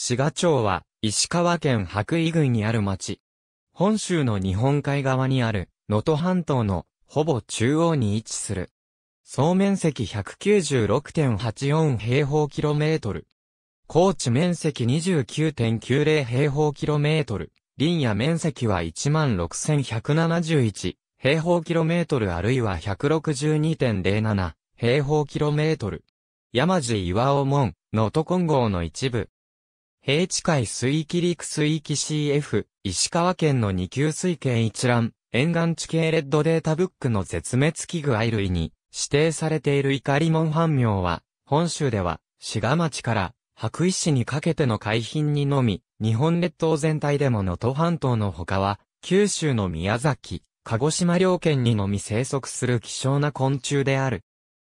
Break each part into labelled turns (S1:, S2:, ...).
S1: 滋賀町は、石川県白衣郡にある町。本州の日本海側にある、能登半島の、ほぼ中央に位置する。総面積196.84平方キロメートル。高知面積29.90平方キロメートル。林野面積は16,171平方キロメートルあるいは162.07平方キロメートル。山地岩尾門、能登金剛の一部、平地海水域陸水域 CF、石川県の二級水系一覧、沿岸地形レッドデータブックの絶滅危惧愛類に指定されているイカリモン半苗は、本州では、志賀町から白石市にかけての海浜にのみ、日本列島全体でも能登半島の他は、九州の宮崎、鹿児島両県にのみ生息する希少な昆虫である。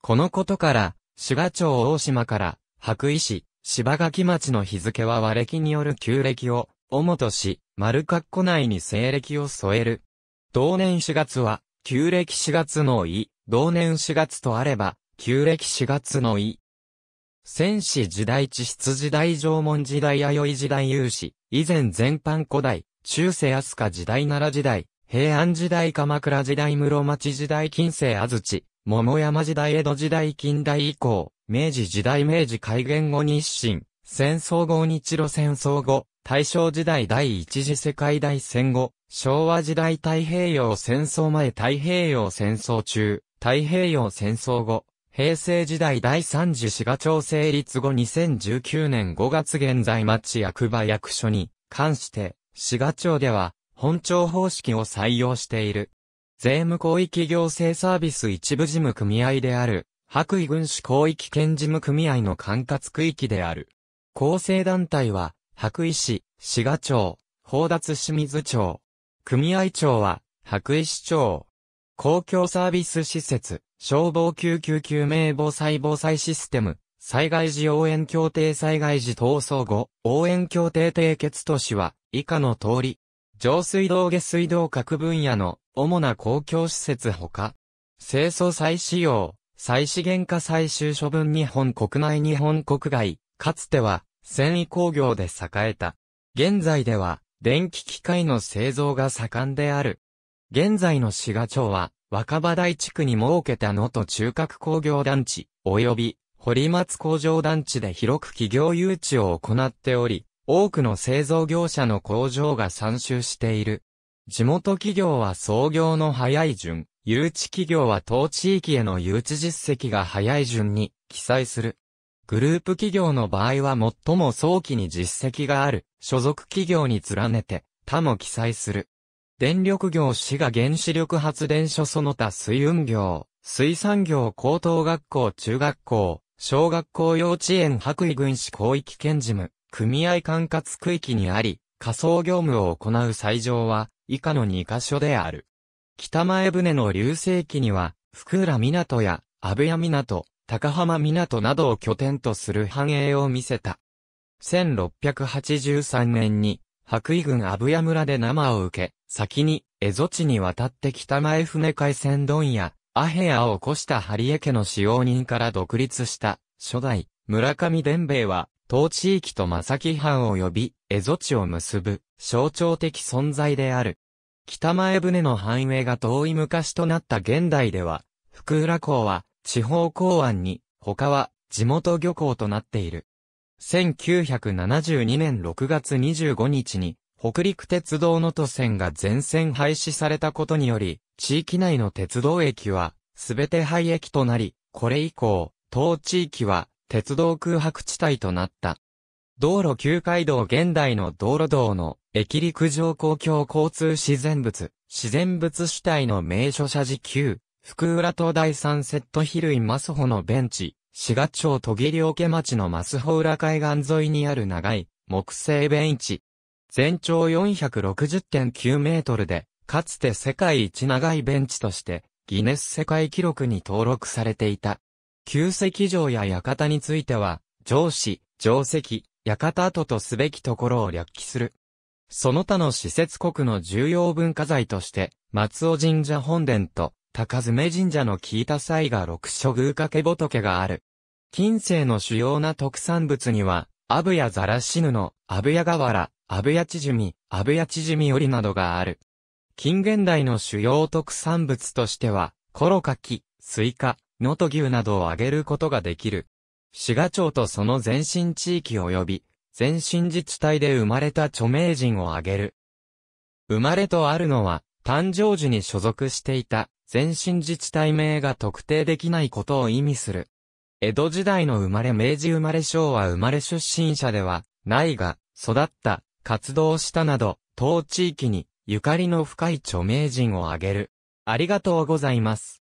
S1: このことから、志賀町大島から、白石、柴垣町の日付は和暦による旧暦を、主とし、丸括弧内に西暦を添える。同年4月は、旧暦4月の位、同年4月とあれば、旧暦4月の位。戦士時代地質時代縄文時代弥生時代有志、以前全般古代、中世飛鳥時代奈良時代、平安時代鎌倉時代室町時代近世安土、桃山時代江戸時代近代以降、明治時代明治改元後日清、戦争後日露戦争後、大正時代第一次世界大戦後、昭和時代太平洋戦争前太平洋戦争中、太平洋戦争後、平成時代第三次滋賀町成立後2019年5月現在町役場役所に関して、滋賀町では本庁方式を採用している。税務広域行政サービス一部事務組合である、白衣軍主広域県事務組合の管轄区域である。構成団体は、白衣市、滋賀町、宝達清水町。組合長は、白衣市長。公共サービス施設、消防救急救命防災防災システム、災害時応援協定災害時闘争後、応援協定締結都市は、以下の通り、上水道下水道各分野の主な公共施設ほか、清掃再使用、再資源化最終処分日本国内日本国外、かつては繊維工業で栄えた。現在では電気機械の製造が盛んである。現在の滋賀町は若葉台地区に設けた能登中核工業団地、及び堀松工場団地で広く企業誘致を行っており、多くの製造業者の工場が参集している。地元企業は創業の早い順、誘致企業は当地域への誘致実績が早い順に記載する。グループ企業の場合は最も早期に実績がある所属企業に連ねて他も記載する。電力業市が原子力発電所その他水運業、水産業高等学校中学校、小学校幼稚園白衣軍市広域県事務、組合管轄区域にあり、仮想業務を行う斎場は、以下の2カ所である。北前船の流星期には、福浦港や、安部屋港、高浜港などを拠点とする繁栄を見せた。1683年に、白衣軍安部屋村で生を受け、先に、蝦夷地に渡って北前船海鮮丼や、アヘアを起こしたハリエ家の使用人から独立した、初代、村上伝兵衛は、当地域と正木藩及び、蝦夷地を結ぶ、象徴的存在である。北前船の繁栄が遠い昔となった現代では、福浦港は、地方港湾に、他は、地元漁港となっている。1972年6月25日に、北陸鉄道の都線が全線廃止されたことにより、地域内の鉄道駅は、すべて廃駅となり、これ以降、当地域は、鉄道空白地帯となった。道路旧街道現代の道路道の駅陸上公共交通自然物、自然物主体の名所社寺旧、福浦東大三セットヒルイマスホのベンチ、滋賀町戸切桶町のマスホ浦海岸沿いにある長い木製ベンチ。全長460.9メートルで、かつて世界一長いベンチとして、ギネス世界記録に登録されていた。旧石城や館については、城市、城跡、館跡とすべきところを略記する。その他の施設国の重要文化財として、松尾神社本殿と高爪神社の聞いた際が六所宮掛仏がある。近世の主要な特産物には、アブやザラシヌの、アブや瓦、アブジ縮ミ、アブチジミよりなどがある。近現代の主要特産物としては、コロカキ、スイカ、能登牛などをあげることができる。滋賀町とその前身地域及び、前身自治体で生まれた著名人をあげる。生まれとあるのは、誕生時に所属していた、前身自治体名が特定できないことを意味する。江戸時代の生まれ明治生まれ昭和生まれ出身者では、ないが、育った、活動したなど、当地域に、ゆかりの深い著名人を挙げる。ありがとうございます。